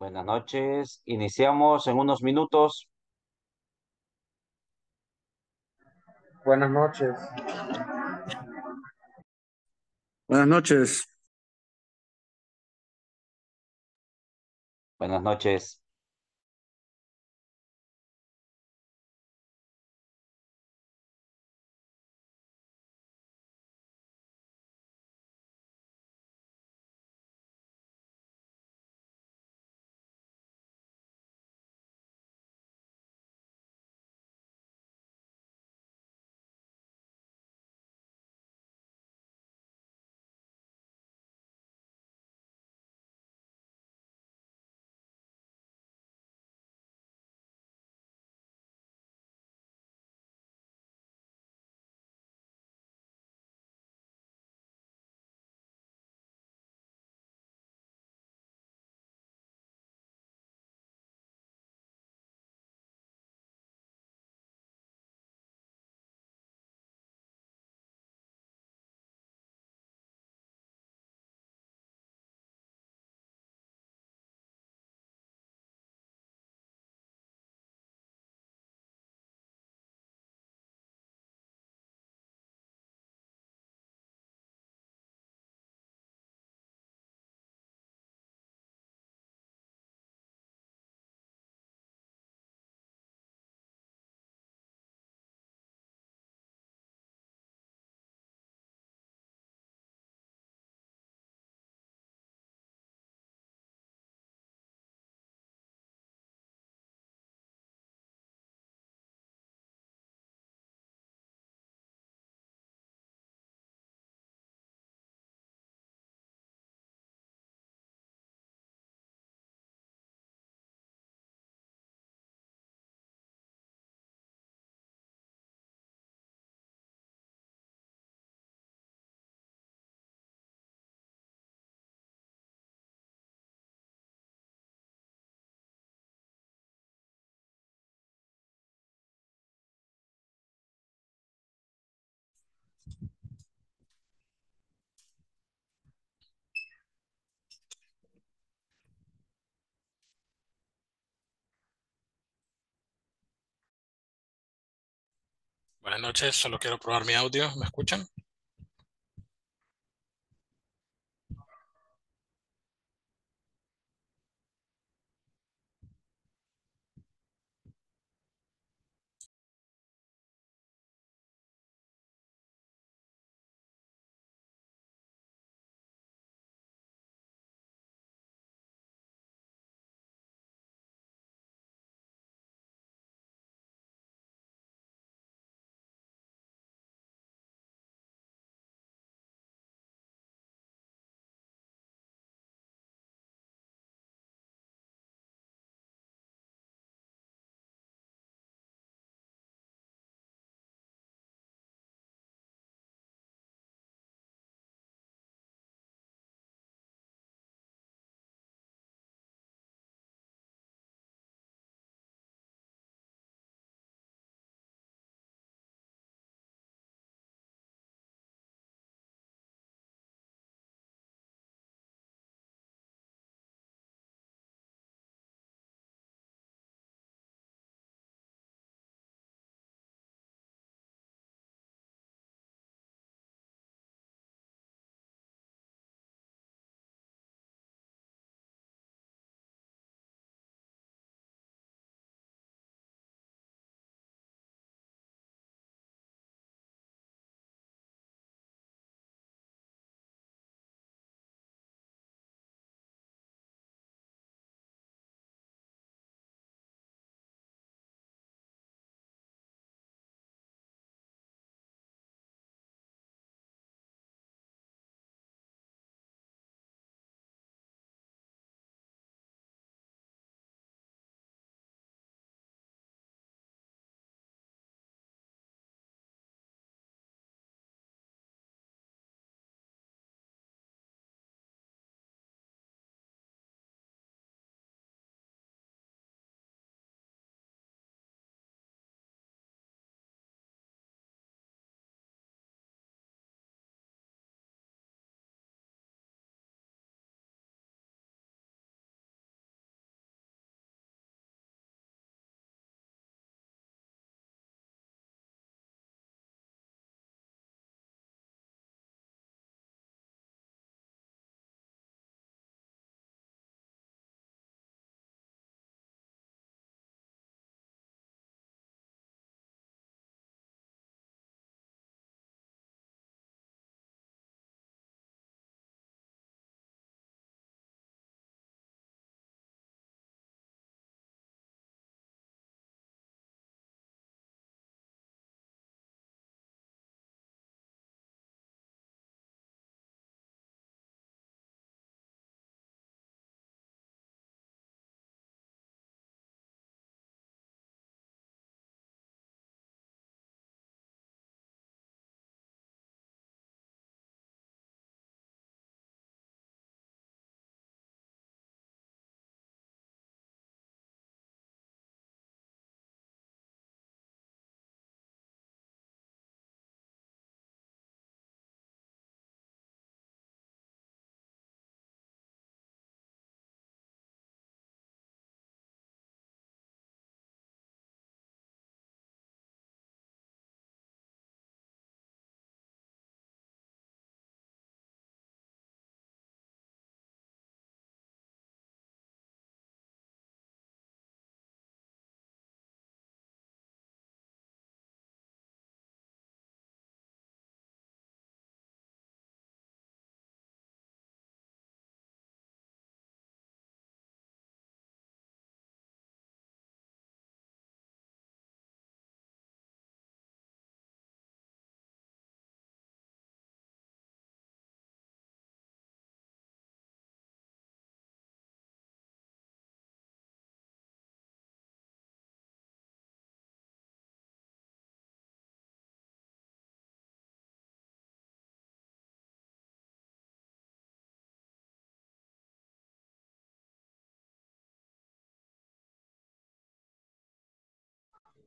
Buenas noches. Iniciamos en unos minutos. Buenas noches. Buenas noches. Buenas noches. Buenas noches, solo quiero probar mi audio. ¿Me escuchan?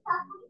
Thank you.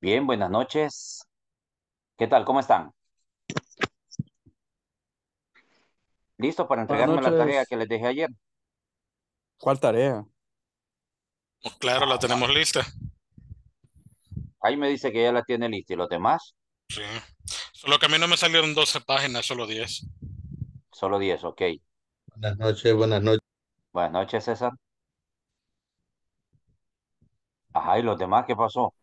Bien, buenas noches. ¿Qué tal? ¿Cómo están? ¿Listo para entregarme la tarea que les dejé ayer? ¿Cuál tarea? claro, la tenemos lista. Ahí me dice que ya la tiene lista. ¿Y los demás? Sí. Solo que a mí no me salieron 12 páginas, solo 10. Solo 10, ok. Buenas noches, buenas noches. Buenas noches, César. Ajá, ¿y los demás qué pasó?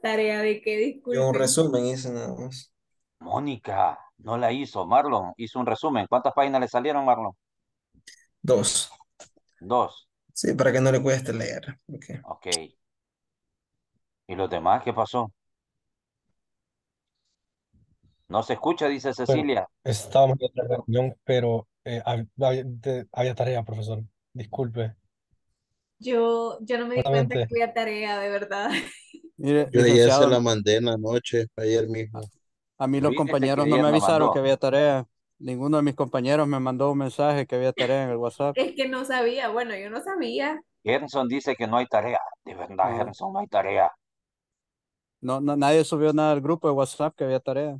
Tarea de que disculpe. un resumen hice nada más. Mónica, no la hizo. Marlon hizo un resumen. ¿Cuántas páginas le salieron, Marlon? Dos. Dos. Sí, para que no le cueste leer. Ok. ¿Y los demás qué pasó? No se escucha, dice Cecilia. estábamos en otra reunión, pero eh, había, tarea, profesor. Disculpe. Yo, yo no me di cuenta que había tarea, de verdad. Yo se la mandé en la noche, ayer mismo. A, mí los compañeros no me avisaron que había tarea. Ninguno de mis compañeros me mandó un mensaje que había tarea en el WhatsApp. Es que no sabía, bueno, yo no sabía. Gerson dice que no hay tarea, de verdad, ah. Gerson, no hay tarea. No, nadie subió nada al grupo de WhatsApp que había tarea.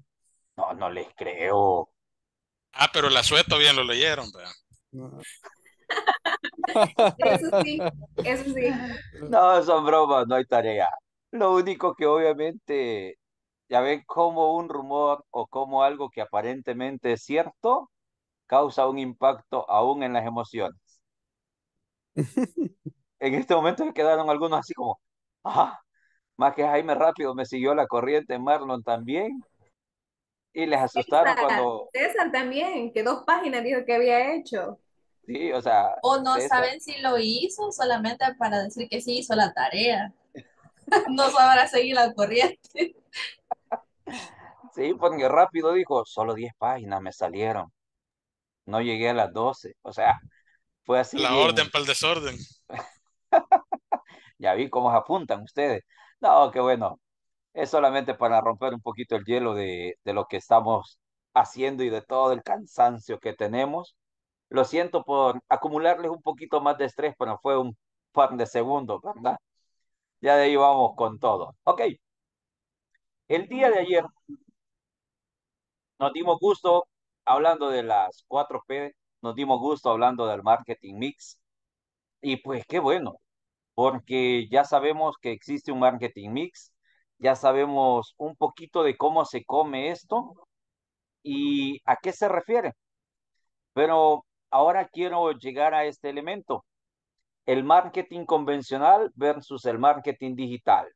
No, no les creo. Ah, pero la suelto bien lo leyeron, ¿verdad? eso sí, eso sí. No, son bromas, no hay tarea. Lo único que obviamente, ya ven cómo un rumor o cómo algo que aparentemente es cierto causa un impacto aún en las emociones. en este momento me quedaron algunos así como, ah, más que Jaime rápido me siguió la corriente, Marlon también. Y les asustaron César, cuando... César también, que dos páginas dijo que había hecho. Sí, o sea... O no saben si lo hizo solamente para decir que sí hizo la tarea. no sabrá seguir la corriente. Sí, porque rápido dijo, solo 10 páginas me salieron. No llegué a las 12. O sea, fue así. La orden para el desorden. ya vi cómo apuntan ustedes. No, qué bueno. Es solamente para romper un poquito el hielo de, de lo que estamos haciendo y de todo el cansancio que tenemos. Lo siento por acumularles un poquito más de estrés, pero fue un par de segundos, ¿verdad? Ya de ahí vamos con todo. Ok. El día de ayer nos dimos gusto hablando de las 4P, nos dimos gusto hablando del marketing mix. Y pues qué bueno, porque ya sabemos que existe un marketing mix, ya sabemos un poquito de cómo se come esto y a qué se refiere. Pero ahora quiero llegar a este elemento, el marketing convencional versus el marketing digital.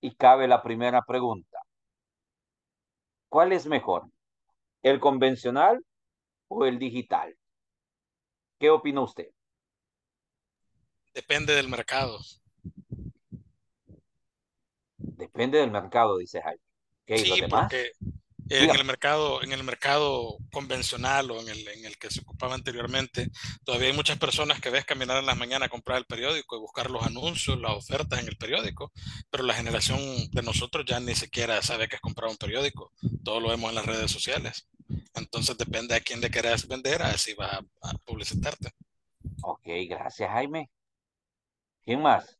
Y cabe la primera pregunta. ¿Cuál es mejor? ¿El convencional o el digital? ¿Qué opina usted? Depende del mercado. Depende del mercado, dice Jaime. sí, porque, eh, en el mercado, en el mercado convencional o en el, en el, que se ocupaba anteriormente, todavía hay muchas personas que ves caminar en las mañanas a comprar el periódico y buscar los anuncios, las ofertas en el periódico, pero la generación de nosotros ya ni siquiera sabe que es comprar un periódico, todo lo vemos en las redes sociales. Entonces depende a quién le querés vender, si vas a, publicitarte. Ok, gracias Jaime. ¿Quién más?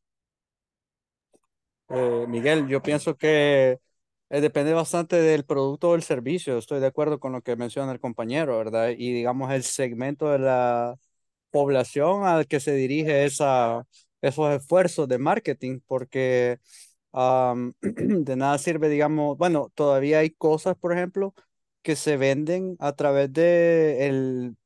Eh, Miguel, yo pienso que eh, depende bastante del producto o del servicio. Estoy de acuerdo con lo que menciona el compañero, ¿verdad? Y digamos el segmento de la población al que se dirige esa, esos esfuerzos de marketing, porque de nada sirve, digamos, bueno, todavía hay cosas, por ejemplo, que se venden a través de el,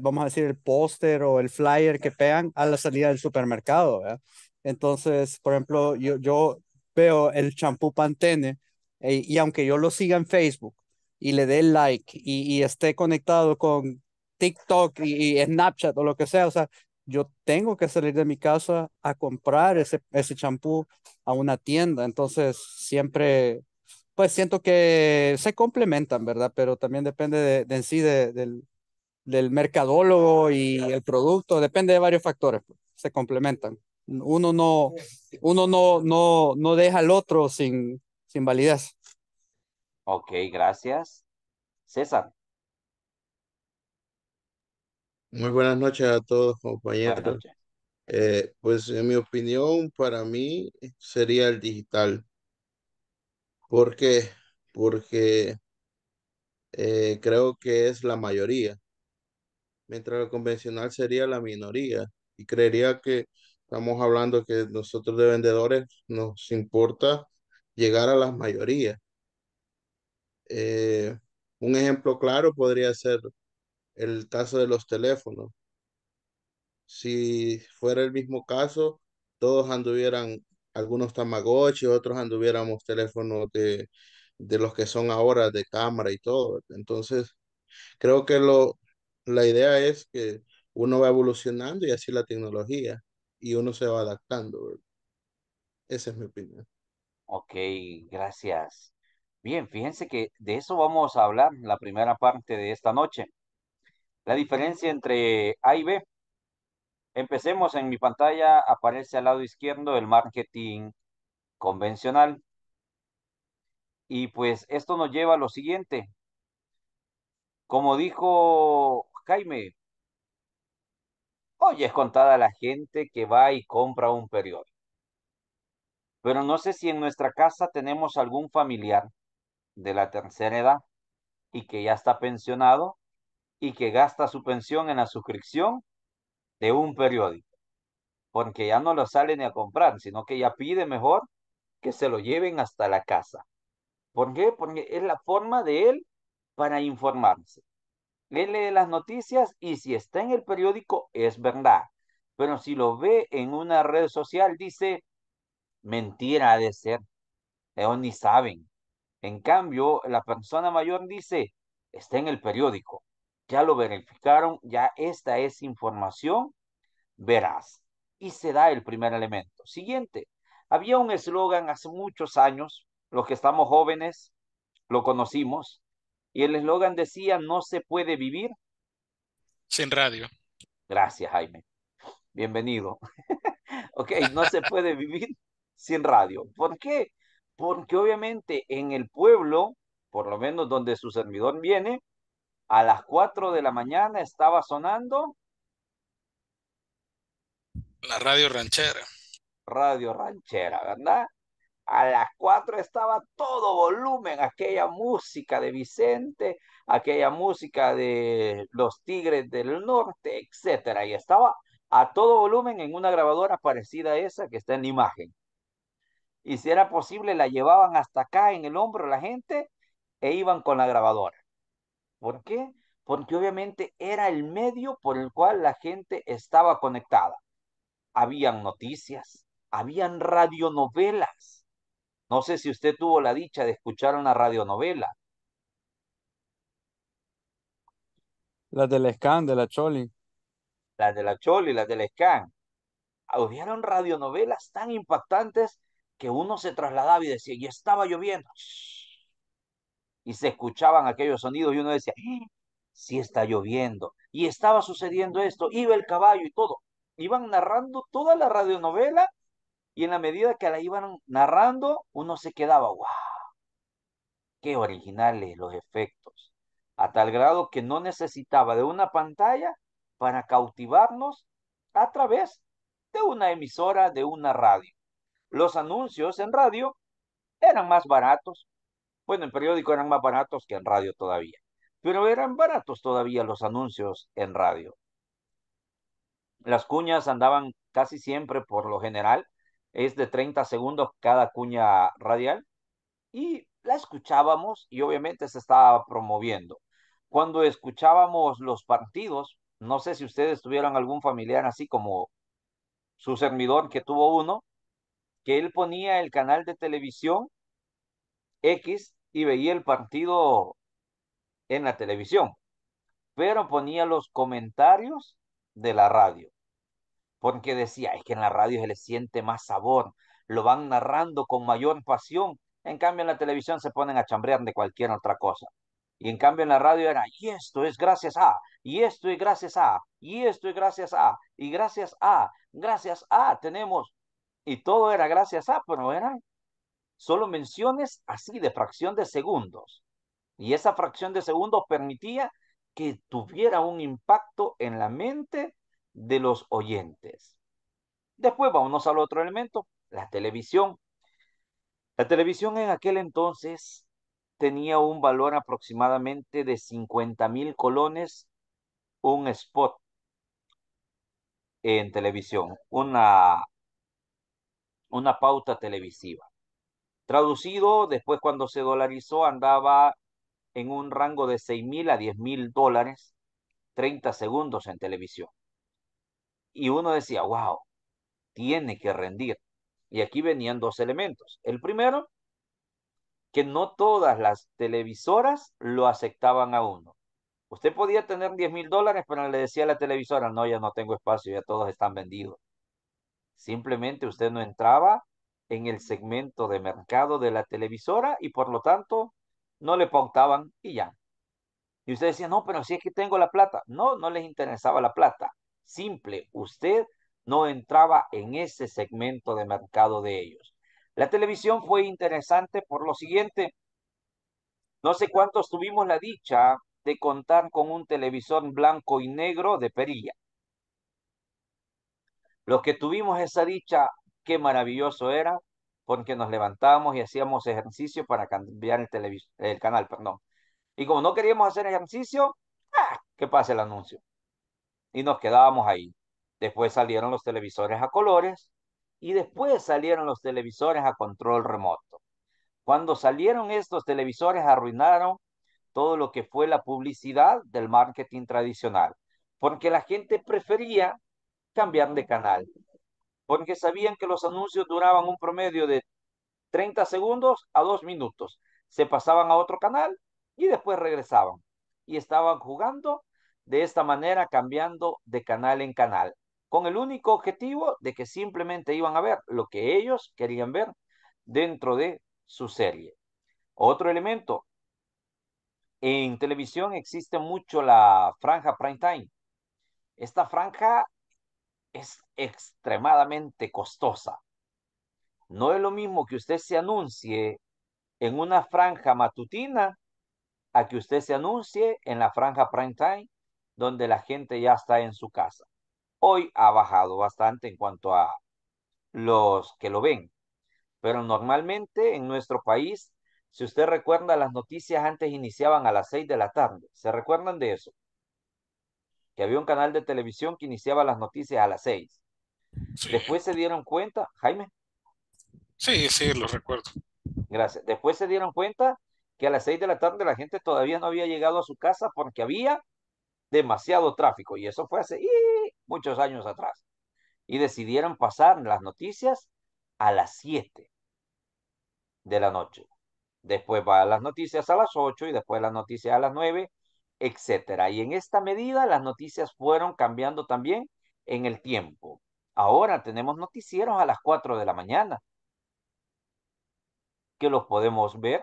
vamos a decir, el póster o el flyer que pegan a la salida del supermercado, ¿verdad? Entonces, por ejemplo, yo, yo veo el champú Pantene eh, y aunque yo lo siga en Facebook y le dé like y, esté conectado con TikTok y, Snapchat o lo que sea, o sea, yo tengo que salir de mi casa a comprar ese champú a una tienda. Entonces, siempre, pues siento que se complementan, ¿verdad? Pero también depende de, en sí de, del, del mercadólogo y el producto, depende de varios factores, pues, se complementan. Uno no, uno no, no, no deja al otro sin, sin validez. Ok, gracias. César. Muy buenas noches a todos, compañeros. Eh, pues en mi opinión, para mí sería el digital. ¿Por qué? Porque eh, creo que es la mayoría, mientras lo convencional sería la minoría. Y creería que estamos hablando que nosotros de vendedores nos importa llegar a las mayorías. Eh, un ejemplo claro podría ser el caso de los teléfonos. Si fuera el mismo caso, todos anduvieran, algunos Tamagotchi, otros anduviéramos teléfonos de, de los que son ahora de cámara y todo. Entonces, creo que lo, la idea es que uno va evolucionando y así la tecnología y uno se va adaptando. Esa es mi opinión. Ok, gracias. Bien, fíjense que de eso vamos a hablar la primera parte de esta noche. La diferencia entre A y B. Empecemos en mi pantalla, aparece al lado izquierdo el marketing convencional. Y pues esto nos lleva a lo siguiente. Como dijo Jaime, hoy es contada la gente que va y compra un periódico. Pero no sé si en nuestra casa tenemos algún familiar de la tercera edad y que ya está pensionado y que gasta su pensión en la suscripción de un periódico. Porque ya no lo sale ni a comprar, sino que ya pide mejor que se lo lleven hasta la casa. ¿Por qué? Porque es la forma de él para informarse. Él lee las noticias y si está en el periódico es verdad. Pero si lo ve en una red social, dice, Mentira ha de ser. Ellos ni saben. En cambio, la persona mayor dice, está en el periódico. Ya lo verificaron, ya esta es información verás. Y se da el primer elemento. Siguiente, había un eslogan hace muchos años, los que estamos jóvenes lo conocimos, y el eslogan decía, no se puede vivir. Sin radio. Gracias, Jaime. Bienvenido. ok, no se puede vivir sin radio. ¿Por qué? Porque obviamente en el pueblo, por lo menos donde su servidor viene, a las 4 de la mañana estaba sonando. La radio ranchera. Radio ranchera, ¿verdad? A las 4 estaba todo volumen, aquella música de Vicente, aquella música de los Tigres del Norte, etcétera. Y estaba a todo volumen en una grabadora parecida a esa que está en la imagen y si era posible la llevaban hasta acá en el hombro la gente e iban con la grabadora. ¿Por qué? Porque obviamente era el medio por el cual la gente estaba conectada. Habían noticias, habían radionovelas. No sé si usted tuvo la dicha de escuchar una radionovela. La del Scan, de la Choli. La de la Choli, la del Scan. Hubieron radionovelas tan impactantes que uno se trasladaba y decía, y estaba lloviendo. Y se escuchaban aquellos sonidos y uno decía, eh, sí está lloviendo. Y estaba sucediendo esto, iba el caballo y todo. Iban narrando toda la radionovela y en la medida que la iban narrando, uno se quedaba, wow, qué originales los efectos. A tal grado que no necesitaba de una pantalla para cautivarnos a través de una emisora, de una radio los anuncios en radio eran más baratos. Bueno, en periódico eran más baratos que en radio todavía, pero eran baratos todavía los anuncios en radio. Las cuñas andaban casi siempre, por lo general, es de 30 segundos cada cuña radial y la escuchábamos y obviamente se estaba promoviendo. Cuando escuchábamos los partidos, no sé si ustedes tuvieron algún familiar así como su servidor que tuvo uno, que él ponía el canal de televisión X y veía el partido en la televisión, pero ponía los comentarios de la radio, porque decía, es que en la radio se le siente más sabor, lo van narrando con mayor pasión, en cambio en la televisión se ponen a chambrear de cualquier otra cosa. Y en cambio en la radio era, y esto es gracias a, y esto es gracias a, y esto es gracias a, y gracias a, gracias a, tenemos y todo era gracias a, pero eran solo menciones así de fracción de segundos. Y esa fracción de segundos permitía que tuviera un impacto en la mente de los oyentes. Después vámonos al otro elemento, la televisión. La televisión en aquel entonces tenía un valor aproximadamente de 50 mil colones un spot en televisión, una una pauta televisiva. Traducido, después cuando se dolarizó andaba en un rango de 6 mil a 10 mil dólares, 30 segundos en televisión. Y uno decía, wow, tiene que rendir. Y aquí venían dos elementos. El primero, que no todas las televisoras lo aceptaban a uno. Usted podía tener 10 mil dólares, pero le decía la televisora, no, ya no tengo espacio, ya todos están vendidos. Simplemente usted no entraba en el segmento de mercado de la televisora y por lo tanto no le pautaban y ya. Y usted decía, no, pero si es que tengo la plata. No, no les interesaba la plata. Simple, usted no entraba en ese segmento de mercado de ellos. La televisión fue interesante por lo siguiente. No sé cuántos tuvimos la dicha de contar con un televisor blanco y negro de perilla. Los que tuvimos esa dicha, qué maravilloso era, porque nos levantábamos y hacíamos ejercicio para cambiar el, canal. Perdón. Y como no queríamos hacer ejercicio, ¡ah! que pase el anuncio. Y nos quedábamos ahí. Después salieron los televisores a colores y después salieron los televisores a control remoto. Cuando salieron estos televisores arruinaron todo lo que fue la publicidad del marketing tradicional, porque la gente prefería cambiar de canal, porque sabían que los anuncios duraban un promedio de 30 segundos a 2 minutos. Se pasaban a otro canal y después regresaban. Y estaban jugando de esta manera, cambiando de canal en canal, con el único objetivo de que simplemente iban a ver lo que ellos querían ver dentro de su serie. Otro elemento, en televisión existe mucho la franja prime time. Esta franja es extremadamente costosa. No es lo mismo que usted se anuncie en una franja matutina a que usted se anuncie en la franja prime time donde la gente ya está en su casa. Hoy ha bajado bastante en cuanto a los que lo ven, pero normalmente en nuestro país, si usted recuerda, las noticias antes iniciaban a las seis de la tarde. ¿Se recuerdan de eso? que había un canal de televisión que iniciaba las noticias a las seis. Después se dieron cuenta, Jaime. Sí, sí, lo recuerdo. Gracias. Después se dieron cuenta que a las seis de la tarde la gente todavía no había llegado a su casa porque había demasiado tráfico y eso fue hace muchos años atrás. Y decidieron pasar las noticias a las siete de la noche. Después va las noticias a las ocho y después las noticias a las nueve etcétera. Y en esta medida las noticias fueron cambiando también en el tiempo. Ahora tenemos noticieros a las 4 de la mañana, que los podemos ver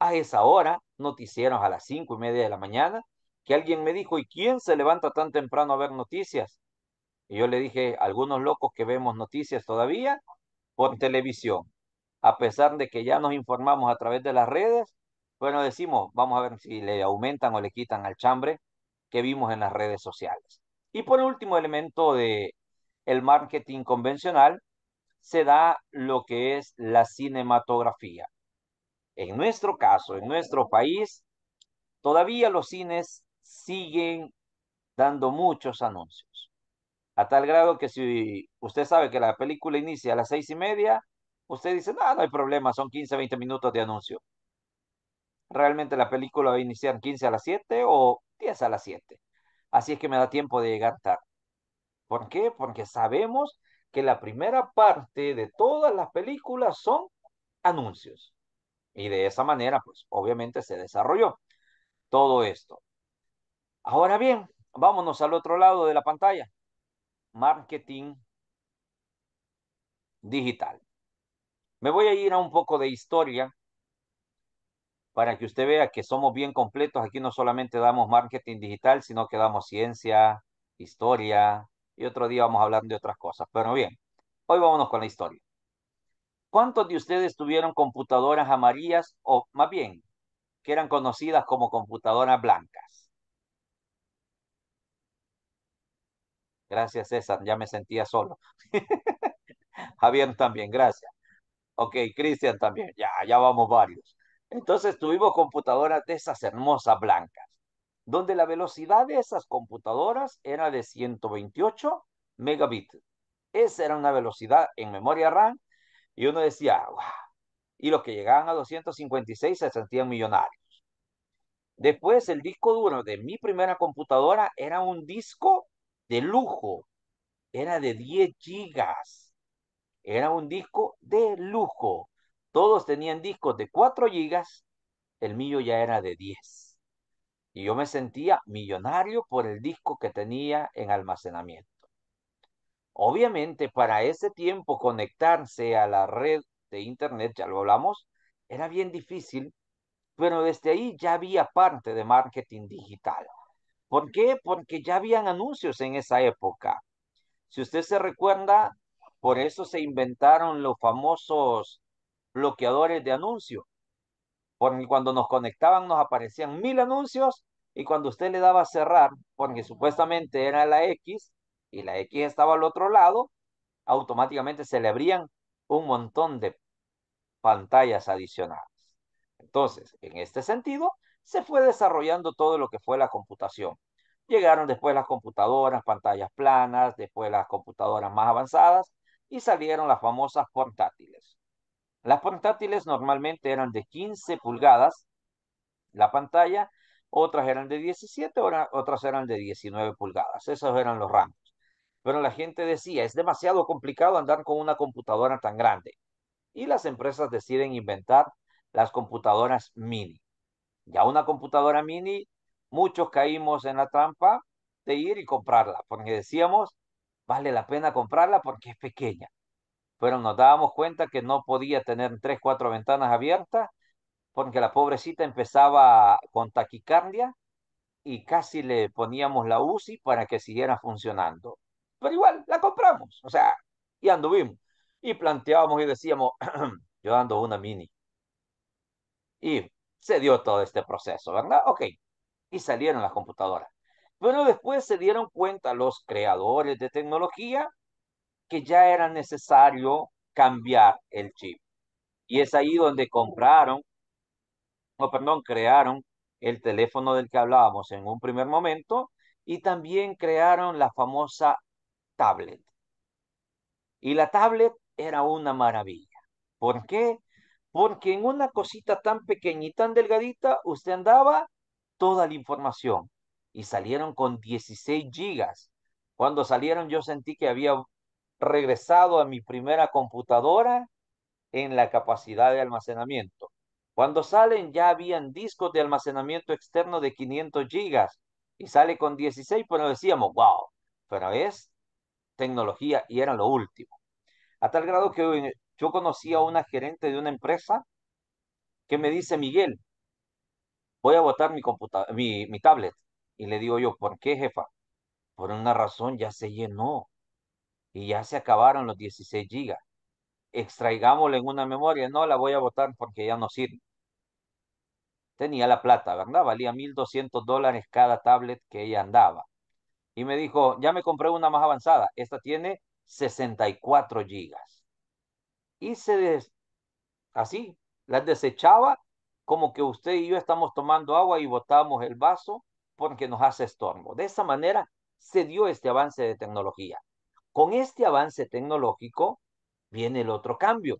a esa hora, noticieros a las cinco y media de la mañana, que alguien me dijo, ¿y quién se levanta tan temprano a ver noticias? Y yo le dije, algunos locos que vemos noticias todavía por televisión, a pesar de que ya nos informamos a través de las redes, bueno, decimos, vamos a ver si le aumentan o le quitan al chambre que vimos en las redes sociales. Y por último elemento de el marketing convencional se da lo que es la cinematografía. En nuestro caso, en nuestro país, todavía los cines siguen dando muchos anuncios. A tal grado que si usted sabe que la película inicia a las seis y media, usted dice, no, no hay problema, son 15, 20 minutos de anuncio. Realmente la película va a iniciar 15 a las 7 o 10 a las 7. Así es que me da tiempo de llegar tarde. ¿Por qué? Porque sabemos que la primera parte de todas las películas son anuncios. Y de esa manera, pues obviamente se desarrolló todo esto. Ahora bien, vámonos al otro lado de la pantalla. Marketing digital. Me voy a ir a un poco de historia para que usted vea que somos bien completos. Aquí no solamente damos marketing digital, sino que damos ciencia, historia, y otro día vamos a hablar de otras cosas. Pero bien, hoy vámonos con la historia. ¿Cuántos de ustedes tuvieron computadoras amarillas o más bien que eran conocidas como computadoras blancas? Gracias, César, ya me sentía solo. Javier también, gracias. Ok, Cristian también, ya, ya vamos varios. Entonces tuvimos computadoras de esas hermosas blancas, donde la velocidad de esas computadoras era de 128 megabits. Esa era una velocidad en memoria RAM y uno decía, ¡guau! Y los que llegaban a 256 se sentían millonarios. Después el disco duro de mi primera computadora era un disco de lujo. Era de 10 gigas. Era un disco de lujo. Todos tenían discos de 4 gigas, el mío ya era de 10. Y yo me sentía millonario por el disco que tenía en almacenamiento. Obviamente, para ese tiempo conectarse a la red de Internet, ya lo hablamos, era bien difícil, pero desde ahí ya había parte de marketing digital. ¿Por qué? Porque ya habían anuncios en esa época. Si usted se recuerda, por eso se inventaron los famosos bloqueadores de anuncios. Porque cuando nos conectaban nos aparecían mil anuncios y cuando usted le daba a cerrar, porque supuestamente era la X y la X estaba al otro lado, automáticamente se le abrían un montón de pantallas adicionales. Entonces, en este sentido, se fue desarrollando todo lo que fue la computación. Llegaron después las computadoras, pantallas planas, después las computadoras más avanzadas y salieron las famosas portátiles. Las portátiles normalmente eran de 15 pulgadas la pantalla, otras eran de 17, otras eran de 19 pulgadas. Esos eran los rangos. Pero la gente decía, es demasiado complicado andar con una computadora tan grande. Y las empresas deciden inventar las computadoras mini. Ya una computadora mini, muchos caímos en la trampa de ir y comprarla, porque decíamos, vale la pena comprarla porque es pequeña. Bueno, nos dábamos cuenta que no podía tener tres, cuatro ventanas abiertas porque la pobrecita empezaba con taquicardia y casi le poníamos la UCI para que siguiera funcionando. Pero igual, la compramos, o sea, y anduvimos. Y planteábamos y decíamos, yo ando una mini. Y se dio todo este proceso, ¿verdad? Ok. Y salieron las computadoras. Pero después se dieron cuenta los creadores de tecnología que ya era necesario cambiar el chip. Y es ahí donde compraron, o perdón, crearon el teléfono del que hablábamos en un primer momento y también crearon la famosa tablet. Y la tablet era una maravilla. ¿Por qué? Porque en una cosita tan pequeña y tan delgadita usted andaba toda la información y salieron con 16 gigas. Cuando salieron yo sentí que había regresado a mi primera computadora en la capacidad de almacenamiento. Cuando salen ya habían discos de almacenamiento externo de 500 gigas y sale con 16, pues nos decíamos, wow, pero es tecnología y era lo último. A tal grado que yo conocí a una gerente de una empresa que me dice, Miguel, voy a botar mi, mi, mi tablet. Y le digo yo, ¿por qué, jefa? Por una razón ya se llenó y ya se acabaron los 16 gigas. Extraigámosla en una memoria, no la voy a botar porque ya no sirve. Tenía la plata, ¿verdad? Valía 1.200 dólares cada tablet que ella andaba. Y me dijo, ya me compré una más avanzada, esta tiene 64 gigas. Y se así, las desechaba como que usted y yo estamos tomando agua y botamos el vaso porque nos hace estorbo. De esa manera se dio este avance de tecnología. Con este avance tecnológico viene el otro cambio,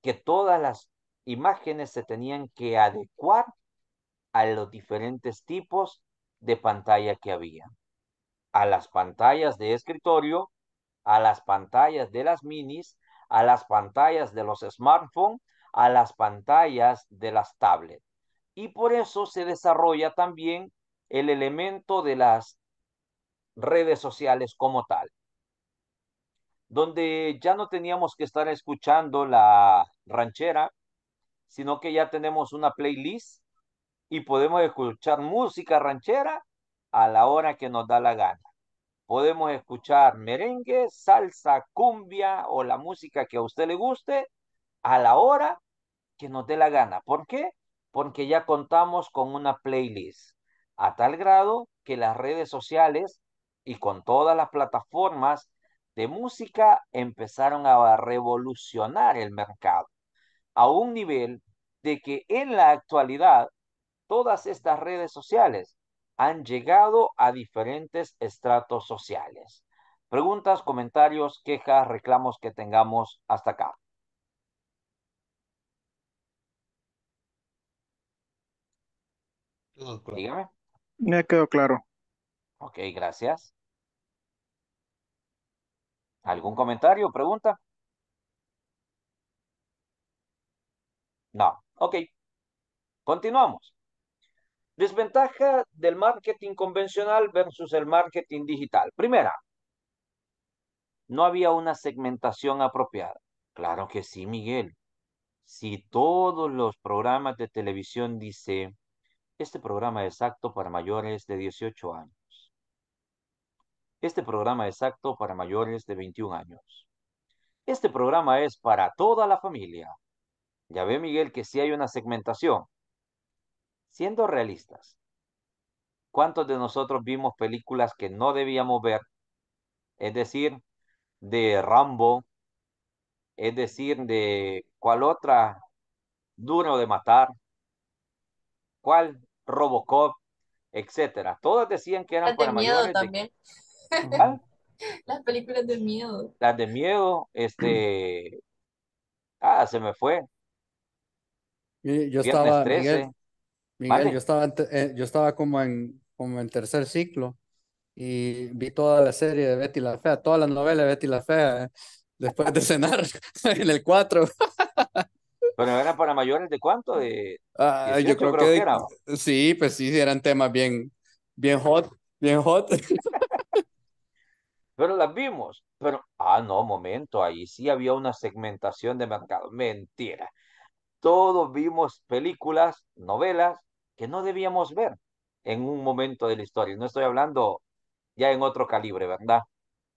que todas las imágenes se tenían que adecuar a los diferentes tipos de pantalla que había. A las pantallas de escritorio, a las pantallas de las minis, a las pantallas de los smartphones, a las pantallas de las tablets. Y por eso se desarrolla también el elemento de las redes sociales como tal donde ya no teníamos que estar escuchando la ranchera, sino que ya tenemos una playlist y podemos escuchar música ranchera a la hora que nos da la gana. Podemos escuchar merengue, salsa, cumbia o la música que a usted le guste a la hora que nos dé la gana. ¿Por qué? Porque ya contamos con una playlist a tal grado que las redes sociales y con todas las plataformas de música empezaron a revolucionar el mercado a un nivel de que en la actualidad todas estas redes sociales han llegado a diferentes estratos sociales. Preguntas, comentarios, quejas, reclamos que tengamos hasta acá. Me quedó claro. Ok, gracias. ¿Algún comentario, o pregunta? No. Ok. Continuamos. Desventaja del marketing convencional versus el marketing digital. Primera, no había una segmentación apropiada. Claro que sí, Miguel. Si todos los programas de televisión dice, este programa es apto para mayores de 18 años, este programa es apto para mayores de 21 años. Este programa es para toda la familia. Ya ve, Miguel, que sí hay una segmentación. Siendo realistas, ¿cuántos de nosotros vimos películas que no debíamos ver? Es decir, de Rambo, es decir, de cuál otra Duro de Matar, cuál Robocop, etcétera. Todas decían que eran para mayores. también. Las películas de miedo. Las de miedo, este. Ah, se me fue. yo estaba. Miguel, Miguel yo, estaba, yo estaba como en, como en tercer ciclo y vi toda la serie de Betty la Fea, todas las novelas de Betty la Fea, eh, después de cenar en el 4. Pero eran para mayores de cuánto? Ah, yo creo, que, sí, pues sí, eran temas bien, bien hot, bien hot pero las vimos. Pero, ah, no, momento, ahí sí había una segmentación de mercado. Mentira. Todos vimos películas, novelas que no debíamos ver en un momento de la historia. No estoy hablando ya en otro calibre, ¿verdad?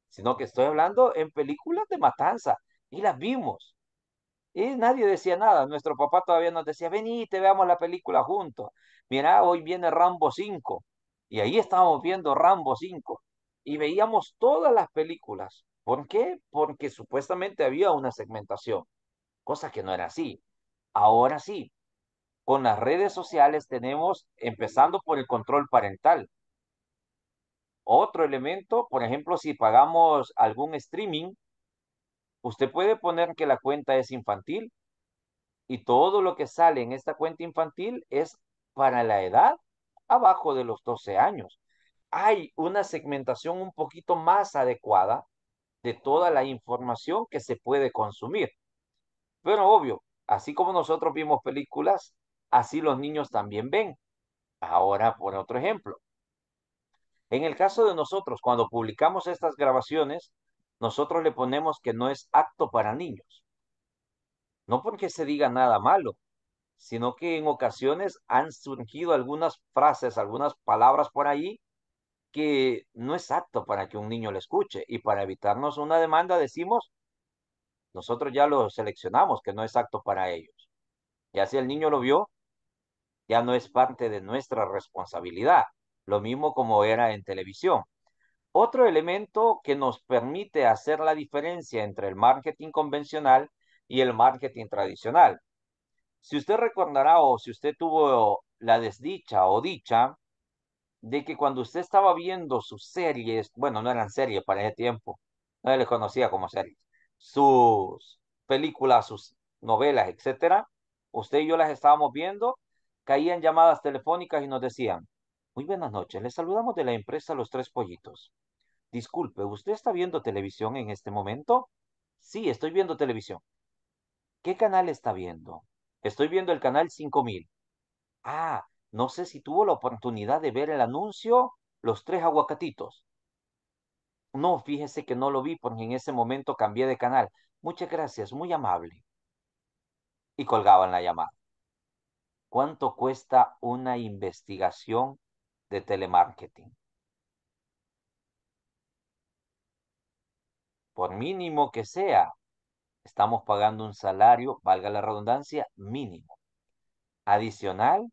Sino que estoy hablando en películas de matanza y las vimos. Y nadie decía nada. Nuestro papá todavía nos decía, vení, te veamos la película juntos. Mira, hoy viene Rambo 5. Y ahí estábamos viendo Rambo 5 y veíamos todas las películas. ¿Por qué? Porque supuestamente había una segmentación, cosa que no era así. Ahora sí, con las redes sociales tenemos, empezando por el control parental. Otro elemento, por ejemplo, si pagamos algún streaming, usted puede poner que la cuenta es infantil y todo lo que sale en esta cuenta infantil es para la edad abajo de los 12 años hay una segmentación un poquito más adecuada de toda la información que se puede consumir. Pero obvio, así como nosotros vimos películas, así los niños también ven. Ahora, por otro ejemplo, en el caso de nosotros, cuando publicamos estas grabaciones, nosotros le ponemos que no es apto para niños. No porque se diga nada malo, sino que en ocasiones han surgido algunas frases, algunas palabras por ahí que no es apto para que un niño lo escuche. Y para evitarnos una demanda decimos, nosotros ya lo seleccionamos, que no es apto para ellos. Ya si el niño lo vio, ya no es parte de nuestra responsabilidad. Lo mismo como era en televisión. Otro elemento que nos permite hacer la diferencia entre el marketing convencional y el marketing tradicional. Si usted recordará o si usted tuvo la desdicha o dicha de que cuando usted estaba viendo sus series, bueno, no eran series para ese tiempo, no les conocía como series, sus películas, sus novelas, etcétera, usted y yo las estábamos viendo, caían llamadas telefónicas y nos decían, muy buenas noches, le saludamos de la empresa Los Tres Pollitos. Disculpe, ¿usted está viendo televisión en este momento? Sí, estoy viendo televisión. ¿Qué canal está viendo? Estoy viendo el canal 5000. Ah, no sé si tuvo la oportunidad de ver el anuncio, los tres aguacatitos. No, fíjese que no lo vi porque en ese momento cambié de canal. Muchas gracias, muy amable. Y colgaban la llamada. ¿Cuánto cuesta una investigación de telemarketing? Por mínimo que sea, estamos pagando un salario, valga la redundancia, mínimo. Adicional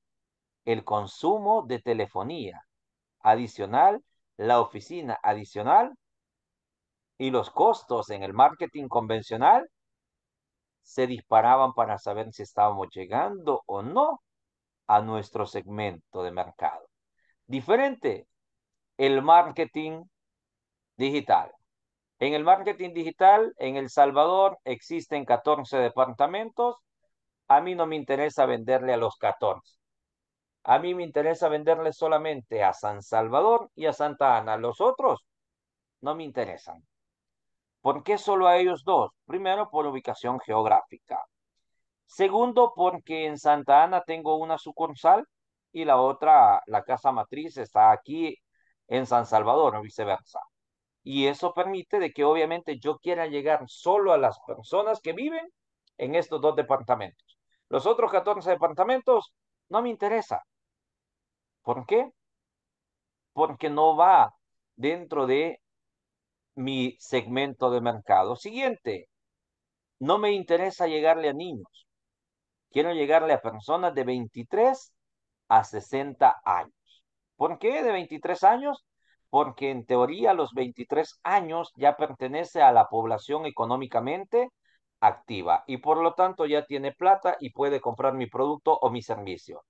el consumo de telefonía adicional, la oficina adicional y los costos en el marketing convencional se disparaban para saber si estábamos llegando o no a nuestro segmento de mercado. Diferente el marketing digital. En el marketing digital, en El Salvador, existen 14 departamentos. A mí no me interesa venderle a los 14. A mí me interesa venderle solamente a San Salvador y a Santa Ana. Los otros no me interesan. ¿Por qué solo a ellos dos? Primero, por ubicación geográfica. Segundo, porque en Santa Ana tengo una sucursal y la otra, la casa matriz, está aquí en San Salvador o viceversa. Y eso permite de que obviamente yo quiera llegar solo a las personas que viven en estos dos departamentos. Los otros 14 departamentos no me interesa. ¿Por qué? Porque no va dentro de mi segmento de mercado. Siguiente, no me interesa llegarle a niños. Quiero llegarle a personas de 23 a 60 años. ¿Por qué de 23 años? Porque en teoría los 23 años ya pertenece a la población económicamente activa y por lo tanto ya tiene plata y puede comprar mi producto o mi servicio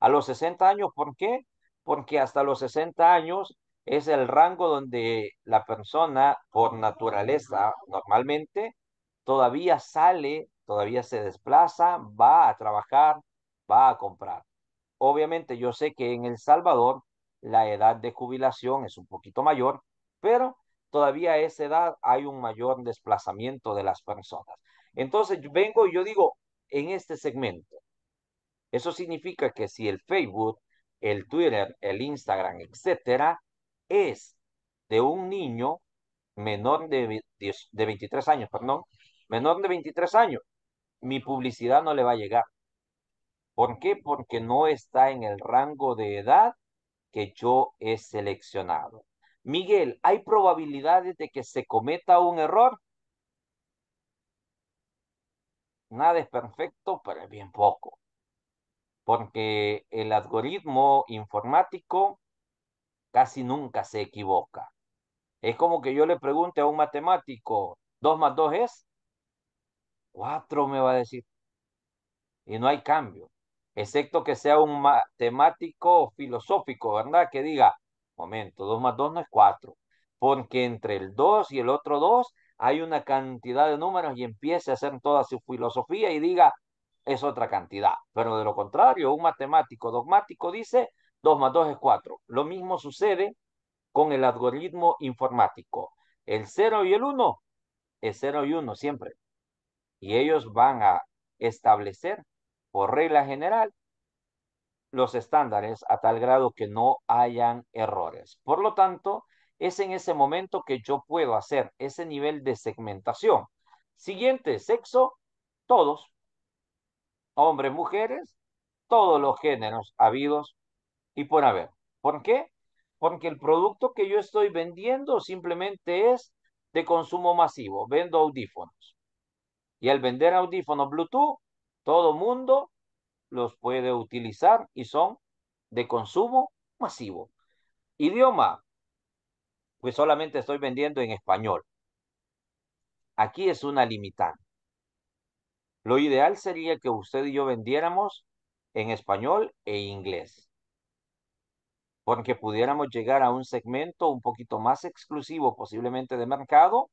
a los 60 años. ¿Por qué? Porque hasta los 60 años es el rango donde la persona, por naturaleza, normalmente, todavía sale, todavía se desplaza, va a trabajar, va a comprar. Obviamente yo sé que en El Salvador la edad de jubilación es un poquito mayor, pero todavía a esa edad hay un mayor desplazamiento de las personas. Entonces vengo y yo digo, en este segmento, eso significa que si el Facebook, el Twitter, el Instagram, etcétera, es de un niño menor de, de 23 años, perdón, menor de 23 años, mi publicidad no le va a llegar. ¿Por qué? Porque no está en el rango de edad que yo he seleccionado. Miguel, ¿hay probabilidades de que se cometa un error? Nada es perfecto, pero es bien poco porque el algoritmo informático casi nunca se equivoca. Es como que yo le pregunte a un matemático, ¿2 más 2 es? 4 me va a decir. Y no hay cambio, excepto que sea un matemático filosófico, ¿verdad? Que diga, momento, 2 más 2 no es 4, porque entre el 2 y el otro 2 hay una cantidad de números y empiece a hacer toda su filosofía y diga, es otra cantidad. Pero de lo contrario, un matemático dogmático dice 2 más 2 es 4. Lo mismo sucede con el algoritmo informático. El 0 y el 1 es 0 y 1 siempre. Y ellos van a establecer, por regla general, los estándares a tal grado que no hayan errores. Por lo tanto, es en ese momento que yo puedo hacer ese nivel de segmentación. Siguiente, sexo, todos hombres, mujeres, todos los géneros habidos y por haber. ¿Por qué? Porque el producto que yo estoy vendiendo simplemente es de consumo masivo. Vendo audífonos. Y al vender audífonos Bluetooth, todo mundo los puede utilizar y son de consumo masivo. Idioma, pues solamente estoy vendiendo en español. Aquí es una limitante. Lo ideal sería que usted y yo vendiéramos en español e inglés, porque pudiéramos llegar a un segmento un poquito más exclusivo posiblemente de mercado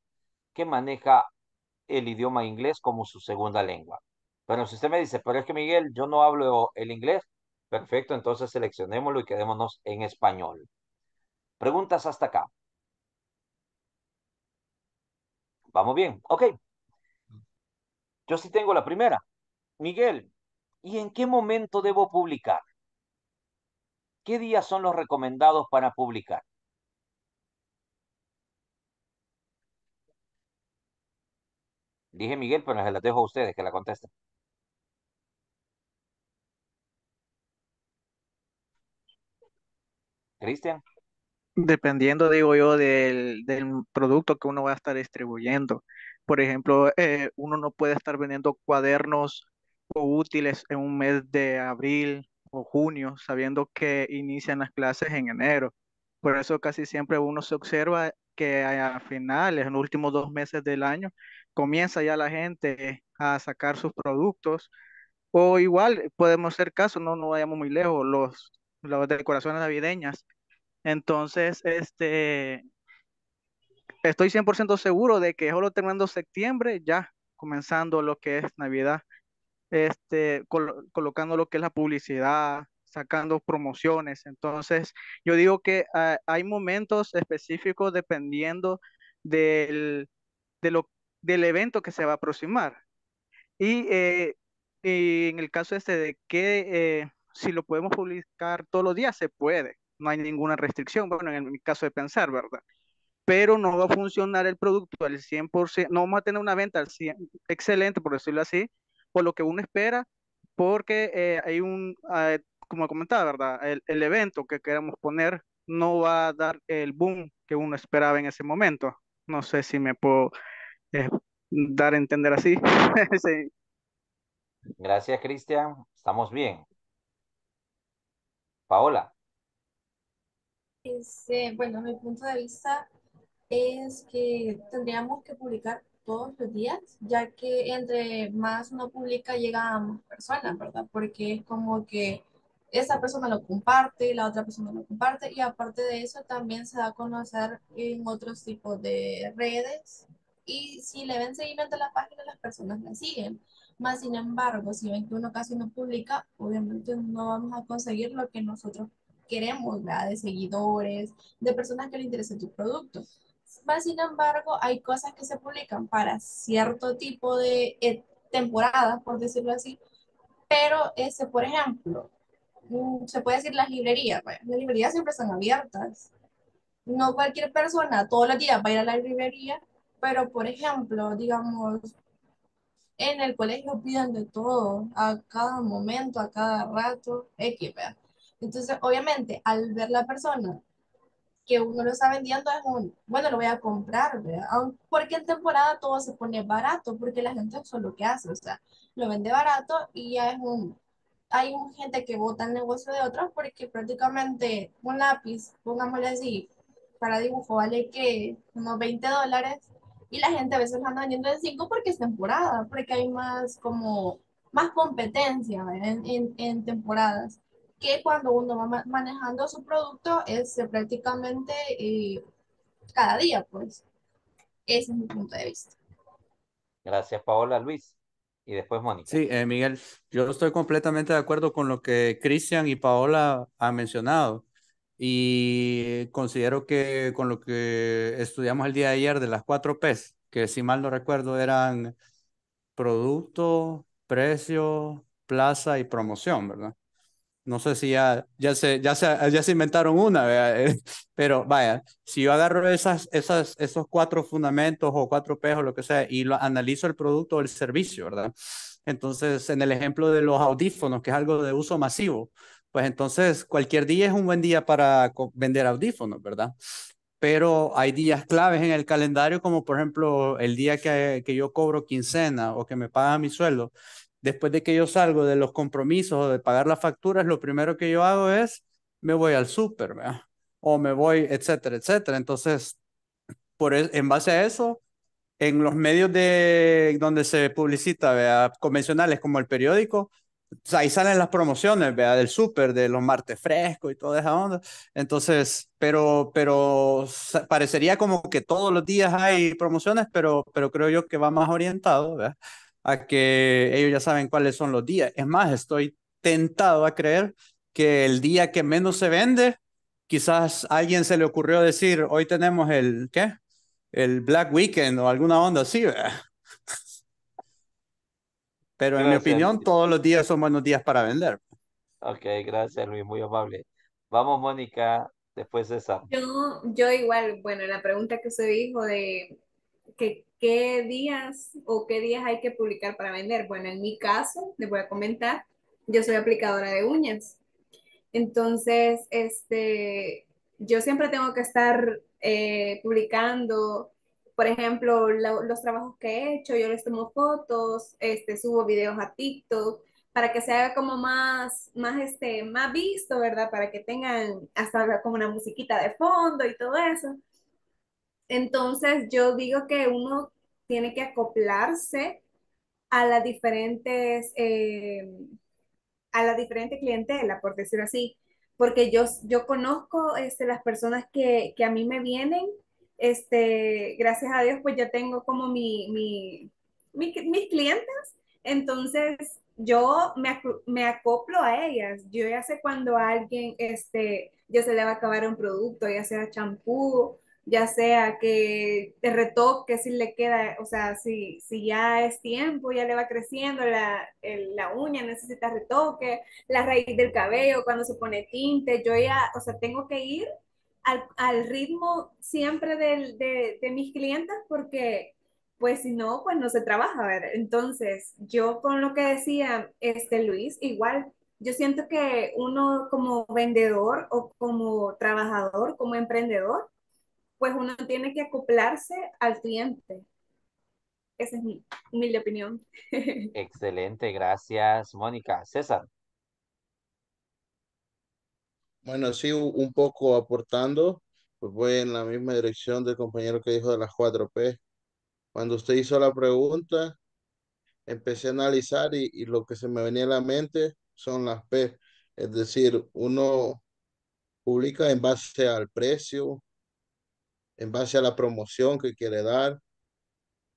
que maneja el idioma inglés como su segunda lengua. Pero si usted me dice, pero es que Miguel, yo no hablo el inglés, perfecto, entonces seleccionémoslo y quedémonos en español. Preguntas hasta acá. Vamos bien, ok. Yo sí tengo la primera. Miguel, ¿y en qué momento debo publicar? ¿Qué días son los recomendados para publicar? Dije Miguel, pero se la dejo a ustedes que la contesten. Cristian. Dependiendo, digo yo, del, del producto que uno va a estar distribuyendo. Por ejemplo, eh, uno no puede estar vendiendo cuadernos o útiles en un mes de abril o junio, sabiendo que inician las clases en enero. Por eso casi siempre uno se observa que a finales, en los últimos dos meses del año, comienza ya la gente a sacar sus productos. O igual, podemos hacer caso, no, no vayamos muy lejos, los, las decoraciones navideñas. Entonces, este, estoy 100% seguro de que solo terminando septiembre, ya comenzando lo que es Navidad, este, colocando lo que es la publicidad, sacando promociones. Entonces, yo digo que ah, hay momentos específicos dependiendo del, del evento que se va a aproximar. Y, eh, en el caso este de que eh, si lo podemos publicar todos los días, se puede. No hay ninguna restricción. Bueno, en mi caso de pensar, ¿verdad? pero no va a funcionar el producto al 100%, no vamos a tener una venta al 100, excelente, por decirlo así, por lo que uno espera, porque eh, hay un, ah, como comentaba, ¿verdad? El, evento que queremos poner no va a dar el boom que uno esperaba en ese momento. No sé si me puedo eh, dar a entender así. Gracias, Cristian. Estamos bien. Paola. Eh, bueno, mi punto de vista es que tendríamos que publicar todos los días, ya que entre más uno publica llega a más personas, ¿verdad? Porque es como que esa persona lo comparte, la otra persona lo comparte y aparte de eso también se da a conocer en otros tipos de redes y si le ven seguimiento a la página las personas la siguen. Más sin embargo, si ven que uno casi no publica, obviamente no vamos a conseguir lo que nosotros queremos, ¿verdad? De seguidores, de personas que le interesen tu producto sin embargo, hay cosas que se publican para cierto tipo de eh, temporadas, por decirlo así, pero ese, por ejemplo, mm, se puede decir las librerías, pues, las librerías siempre están abiertas. No cualquier persona todos los días va a ir a la librería, pero por ejemplo, digamos, en el colegio piden de todo, a cada momento, a cada rato, que Entonces, obviamente, al ver la persona que uno lo está vendiendo es un, bueno, lo voy a comprar, ¿verdad? Porque en temporada todo se pone barato, porque la gente eso es lo que hace, o sea, lo vende barato y ya es un, hay gente que vota el negocio de otros porque prácticamente un lápiz, pongámosle así, para dibujo vale que unos 20 dólares y la gente a veces lo anda vendiendo en 5 porque es temporada, porque hay más como, más competencia en, en temporadas que cuando uno va manejando su producto es eh, prácticamente eh, cada día, pues. Ese es mi punto de vista. Gracias, Paola. Luis. Y después Mónica. Sí, eh, Miguel, yo estoy completamente de acuerdo con lo que Cristian y Paola han mencionado. Y considero que con lo que estudiamos el día de ayer de las cuatro P's, que si mal no recuerdo eran producto, precio, plaza y promoción, ¿verdad? no sé si ya, ya, se, ya, se, ya se inventaron una, pero vaya, si yo agarro esas, esas, esos cuatro fundamentos o cuatro pesos, lo que sea y lo, analizo el producto o el servicio, ¿verdad? Entonces, en el ejemplo de los audífonos, que es algo de uso masivo, pues entonces cualquier día es un buen día para vender audífonos, ¿verdad? Pero hay días claves en el calendario, como por ejemplo el día que, que yo cobro quincena o que me pagan mi sueldo después de que yo salgo de los compromisos o de pagar las facturas, lo primero que yo hago es me voy al súper, o me voy, etcétera, etcétera. Entonces, por e, en base a eso, en los medios de donde se publicita, ¿vea? convencionales como el periódico, ahí salen las promociones, ¿vea? del súper, de los martes frescos y toda esa onda. Entonces, pero, pero parecería como que todos los días hay promociones, pero, pero creo yo que va más orientado, ¿vea? a que ellos ya saben cuáles son los días. Es más, estoy tentado a creer que el día que menos se vende, quizás alguien se le ocurrió decir, hoy tenemos el, ¿qué? El Black Weekend o alguna onda así. Pero en mi opinión, todos los días son buenos días para vender. Ok, gracias Luis, muy amable. Vamos Mónica, después esa. Yo, yo igual, bueno, la pregunta que se dijo de que qué días o qué días hay que publicar para vender. Bueno, en mi caso, les voy a comentar, yo soy aplicadora de uñas. Entonces, este, yo siempre tengo que estar eh, publicando, por ejemplo, los trabajos que he hecho, yo les tomo fotos, este, subo videos a TikTok para que se haga como más, más, este, más visto, ¿verdad? Para que tengan hasta como una musiquita de fondo y todo eso. Entonces yo digo que uno tiene que acoplarse a las diferentes, eh, a la diferente clientela, por decirlo así, porque yo, yo conozco este, las personas que, a mí me vienen, este, gracias a Dios, pues yo tengo como mi, mis clientes, entonces yo me, acoplo a ellas. Yo ya sé cuando alguien este, ya se le va a acabar un producto, ya sea champú ya sea que te retoque si le queda, o sea, si, si ya es tiempo, ya le va creciendo la, uña, necesita retoque, la raíz del cabello, cuando se pone tinte, yo ya, o sea, tengo que ir al, ritmo siempre de, mis clientes porque pues si no, pues no se trabaja, entonces yo con lo que decía este Luis, igual yo siento que uno como vendedor o como trabajador, como emprendedor, pues uno tiene que acoplarse al cliente. Esa es mi humilde opinión. Excelente, gracias Mónica. César. Bueno, sí, un poco aportando, pues voy en la misma dirección del compañero que dijo de las cuatro p Cuando usted hizo la pregunta, empecé a analizar y, y lo que se me venía a la mente son las P. Es decir, uno publica en base al precio, en base a la promoción que quiere dar,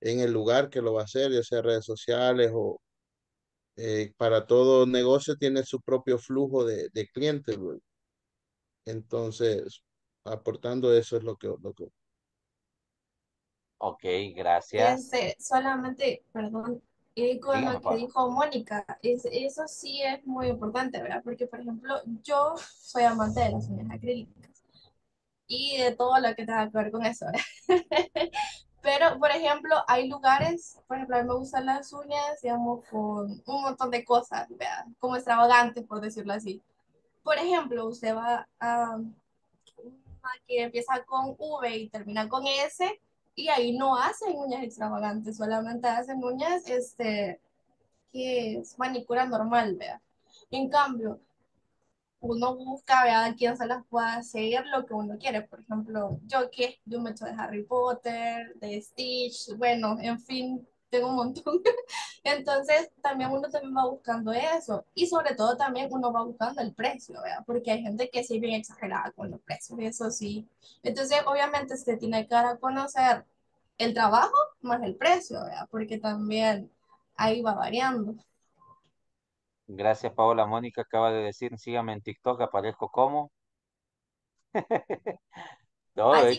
en el lugar que lo va a hacer, ya sea redes sociales o eh, para todo negocio tiene su propio flujo de, de clientes. Entonces, aportando eso es lo que... Lo Ok, gracias. Este, solamente, perdón, con lo que dijo Mónica, eso sí es muy importante, ¿verdad? Porque, por ejemplo, yo soy amante de las uñas y de todo lo que tenga que ver con eso. Pero, por ejemplo, hay lugares, por ejemplo, a mí me gustan las uñas, digamos, con un montón de cosas, ¿verdad? como extravagantes, por decirlo así. Por ejemplo, usted va a una que empieza con V y termina con S, y ahí no hacen uñas extravagantes, solamente hacen uñas, este, que es manicura normal, ¿verdad? En cambio, uno busca, ¿verdad? Quién se las pueda hacer lo que uno quiere. Por ejemplo, yo que yo me he de Harry Potter, de Stitch, bueno, en fin, tengo un montón. Entonces, también uno también va buscando eso. Y sobre todo también uno va buscando el precio, vea Porque hay gente que sí es bien exagerada con los precios, eso sí. Entonces, obviamente se tiene que dar a conocer el trabajo más el precio, vea Porque también ahí va variando. Gracias, Paola. Mónica acaba de decir, sígame en TikTok, aparezco como. me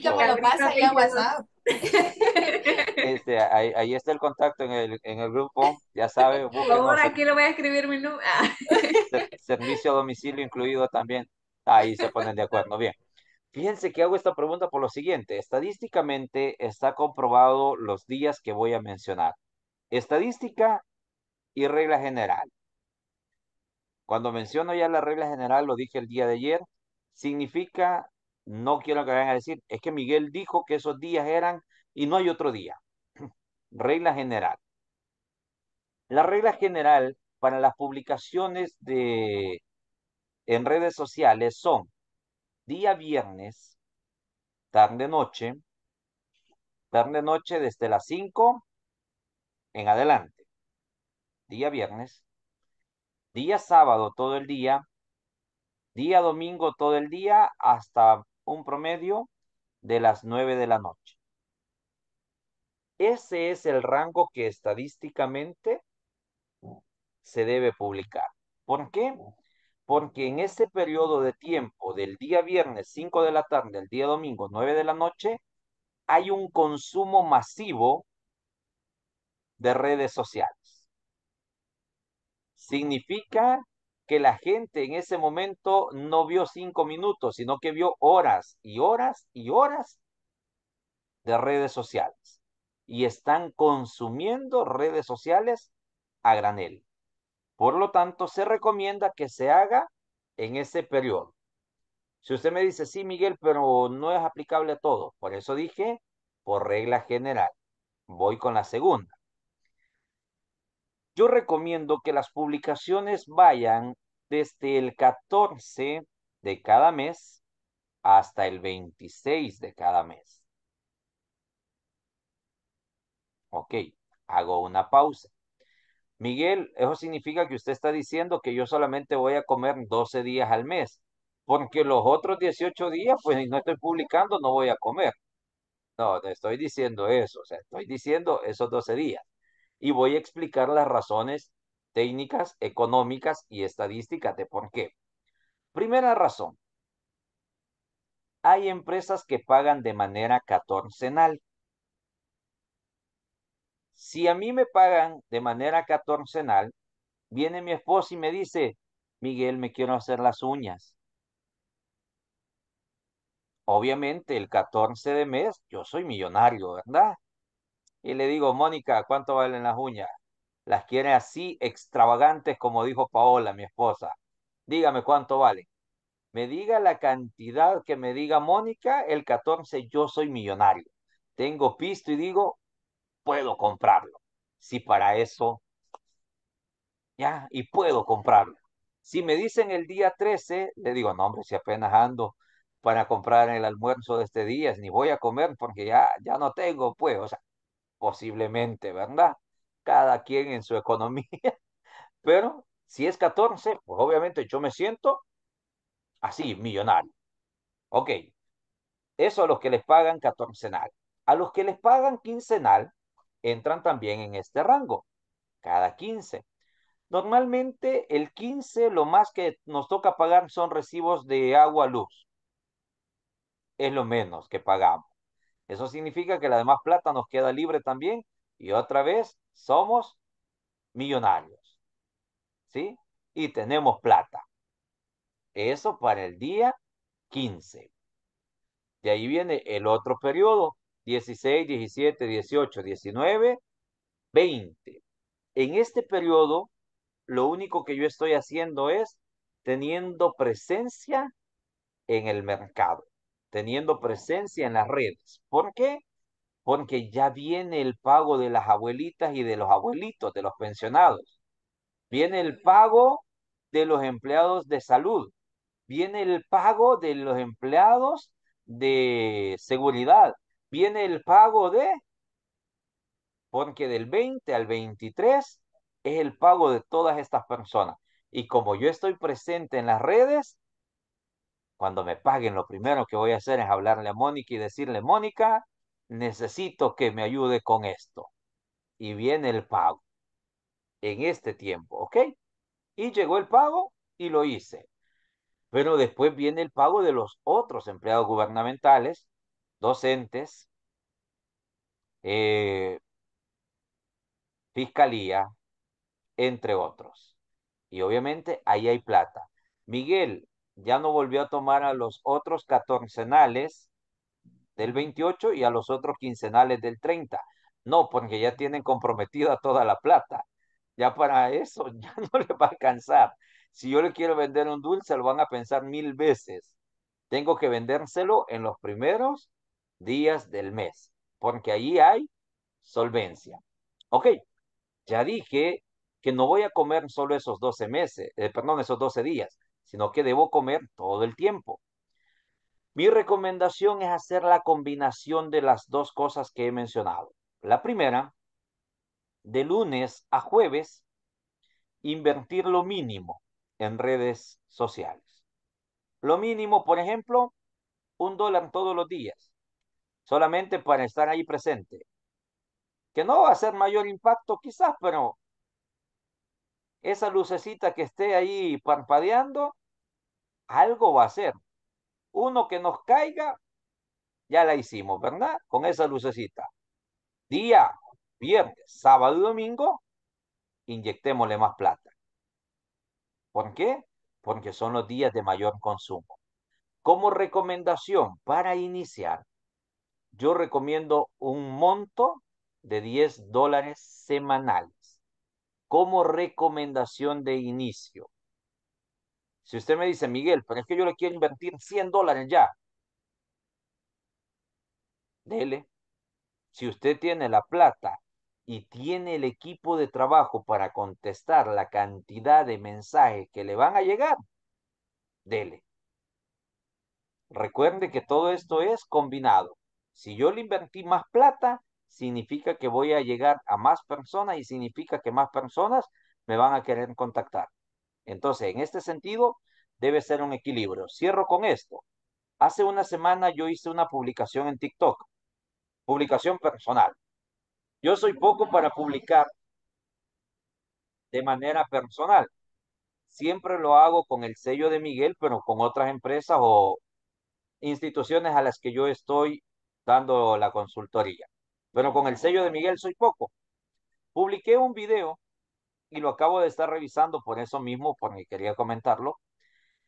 este, ahí está el contacto en el, grupo, ya sabe. por favor aquí lo voy a escribir mi número. Ah. servicio a domicilio incluido también. Ahí se ponen de acuerdo. Bien. Fíjense que hago esta pregunta por lo siguiente. Estadísticamente está comprobado los días que voy a mencionar. Estadística y regla general. Cuando menciono ya la regla general, lo dije el día de ayer, significa, no quiero que vayan a decir, es que Miguel dijo que esos días eran y no hay otro día. regla general. La regla general para las publicaciones de, en redes sociales son día viernes, tarde noche, tarde noche desde las 5 en adelante. Día viernes, Día sábado todo el día, día domingo todo el día hasta un promedio de las 9 de la noche. Ese es el rango que estadísticamente se debe publicar. ¿Por qué? Porque en ese periodo de tiempo del día viernes 5 de la tarde, el día domingo 9 de la noche, hay un consumo masivo de redes sociales significa que la gente en ese momento no vio cinco minutos, sino que vio horas y horas y horas de redes sociales. Y están consumiendo redes sociales a granel. Por lo tanto, se recomienda que se haga en ese periodo. Si usted me dice, sí, Miguel, pero no es aplicable a todo. Por eso dije, por regla general. Voy con la segunda yo recomiendo que las publicaciones vayan desde el 14 de cada mes hasta el 26 de cada mes. Ok, hago una pausa. Miguel, eso significa que usted está diciendo que yo solamente voy a comer 12 días al mes, porque los otros 18 días, pues si no estoy publicando, no voy a comer. No, estoy diciendo eso, o sea, estoy diciendo esos 12 días y voy a explicar las razones técnicas, económicas y estadísticas de por qué. Primera razón. Hay empresas que pagan de manera catorcenal. Si a mí me pagan de manera catorcenal, viene mi esposa y me dice, Miguel, me quiero hacer las uñas. Obviamente el 14 de mes yo soy millonario, ¿verdad? y le digo, Mónica, ¿cuánto valen las uñas? Las quiere así extravagantes como dijo Paola, mi esposa. Dígame cuánto valen? Me diga la cantidad que me diga Mónica, el 14 yo soy millonario. Tengo pisto y digo, puedo comprarlo. Si para eso, ya, y puedo comprarlo. Si me dicen el día 13, le digo, no, hombre, si apenas ando para comprar el almuerzo de este día, ni voy a comer porque ya, ya no tengo, pues, o sea, posiblemente, ¿verdad? Cada quien en su economía, pero si es 14, pues obviamente yo me siento así, millonario. Ok, eso a los que les pagan catorcenal. A los que les pagan quincenal, entran también en este rango, cada 15. Normalmente el 15 lo más que nos toca pagar son recibos de agua, luz. Es lo menos que pagamos. Eso significa que la demás plata nos queda libre también y otra vez somos millonarios. ¿Sí? Y tenemos plata. Eso para el día 15. De ahí viene el otro periodo, 16, 17, 18, 19, 20. En este periodo, lo único que yo estoy haciendo es teniendo presencia en el mercado teniendo presencia en las redes. ¿Por qué? Porque ya viene el pago de las abuelitas y de los abuelitos, de los pensionados. Viene el pago de los empleados de salud. Viene el pago de los empleados de seguridad. Viene el pago de... Porque del 20 al 23 es el pago de todas estas personas. Y como yo estoy presente en las redes, cuando me paguen, lo primero que voy a hacer es hablarle a Mónica y decirle, Mónica, necesito que me ayude con esto. Y viene el pago en este tiempo, ¿ok? Y llegó el pago y lo hice. Pero después viene el pago de los otros empleados gubernamentales, docentes, eh, fiscalía, entre otros. Y obviamente ahí hay plata. Miguel, ya no volvió a tomar a los otros catorcenales del 28 y a los otros quincenales del 30. No, porque ya tienen comprometida toda la plata. Ya para eso ya no le va a alcanzar. Si yo le quiero vender un dulce, lo van a pensar mil veces. Tengo que vendérselo en los primeros días del mes, porque ahí hay solvencia. Ok, ya dije que no voy a comer solo esos 12 meses, eh, perdón, esos 12 días sino que debo comer todo el tiempo. Mi recomendación es hacer la combinación de las dos cosas que he mencionado. La primera, de lunes a jueves, invertir lo mínimo en redes sociales. Lo mínimo, por ejemplo, un dólar todos los días, solamente para estar ahí presente. Que no va a ser mayor impacto quizás, pero esa lucecita que esté ahí parpadeando, algo va a ser. Uno que nos caiga, ya la hicimos, ¿verdad? Con esa lucecita. Día, viernes, sábado domingo, inyectémosle más plata. ¿Por qué? Porque son los días de mayor consumo. Como recomendación para iniciar, yo recomiendo un monto de 10 dólares semanal como recomendación de inicio. Si usted me dice, Miguel, pero es que yo le quiero invertir 100 dólares ya. Dele. Si usted tiene la plata y tiene el equipo de trabajo para contestar la cantidad de mensajes que le van a llegar, dele. Recuerde que todo esto es combinado. Si yo le invertí más plata, significa que voy a llegar a más personas y significa que más personas me van a querer contactar. Entonces, en este sentido, debe ser un equilibrio. Cierro con esto. Hace una semana yo hice una publicación en TikTok, publicación personal. Yo soy poco para publicar de manera personal. Siempre lo hago con el sello de Miguel, pero con otras empresas o instituciones a las que yo estoy dando la consultoría pero con el sello de Miguel soy poco. Publiqué un video y lo acabo de estar revisando por eso mismo, porque quería comentarlo.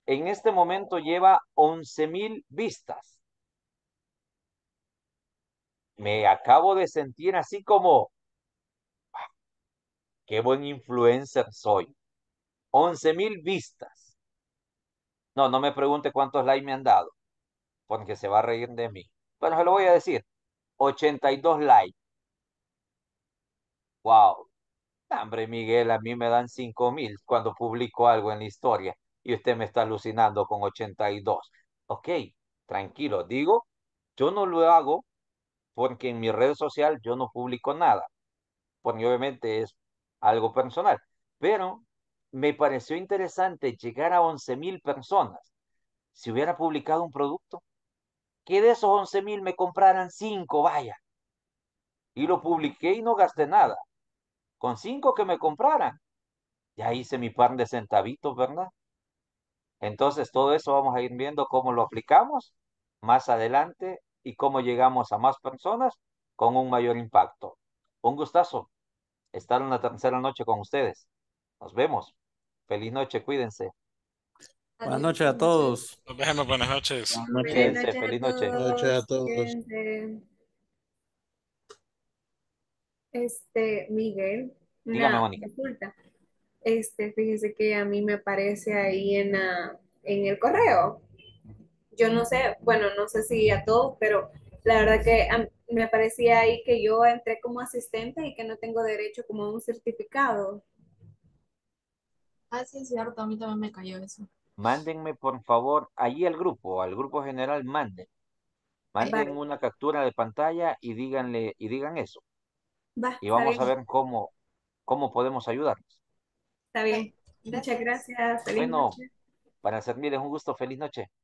En este momento lleva 11.000 vistas. Me acabo de sentir así como, ah, qué buen influencer soy. 11.000 vistas. No, no me pregunte cuántos likes me han dado, porque se va a reír de mí. Bueno, se lo voy a decir. 82 likes. Wow. Hombre, Miguel, a mí me dan 5 mil cuando publico algo en la historia y usted me está alucinando con 82. Ok, tranquilo, digo, yo no lo hago porque en mi red social yo no publico nada, porque obviamente es algo personal, pero me pareció interesante llegar a 11.000 personas. Si hubiera publicado un producto, que de esos 11 mil me compraran 5, vaya. Y lo publiqué y no gasté nada. Con cinco que me compraran, ya hice mi par de centavitos, ¿verdad? Entonces todo eso vamos a ir viendo cómo lo aplicamos más adelante y cómo llegamos a más personas con un mayor impacto. Un gustazo estar en la tercera noche con ustedes. Nos vemos. Feliz noche, cuídense. Buenas noches a todos. buenas noches. Buenas noches, feliz noche. Buenas noches a todos. Este, Miguel, Dígame, Este, fíjese que a mí me aparece ahí en, en el correo. Yo no sé, bueno, no sé si a todos, pero la verdad que me aparecía ahí que yo entré como asistente y que no tengo derecho como a un certificado. Ah, sí, es cierto, a mí también me cayó eso. Mándenme, por favor, allí al grupo, al grupo general, manden. Manden una captura de pantalla y díganle, y digan eso. y vamos a ver cómo, cómo podemos ayudarnos. Está bien. Muchas gracias. Feliz bueno, para servirles un gusto. Feliz noche.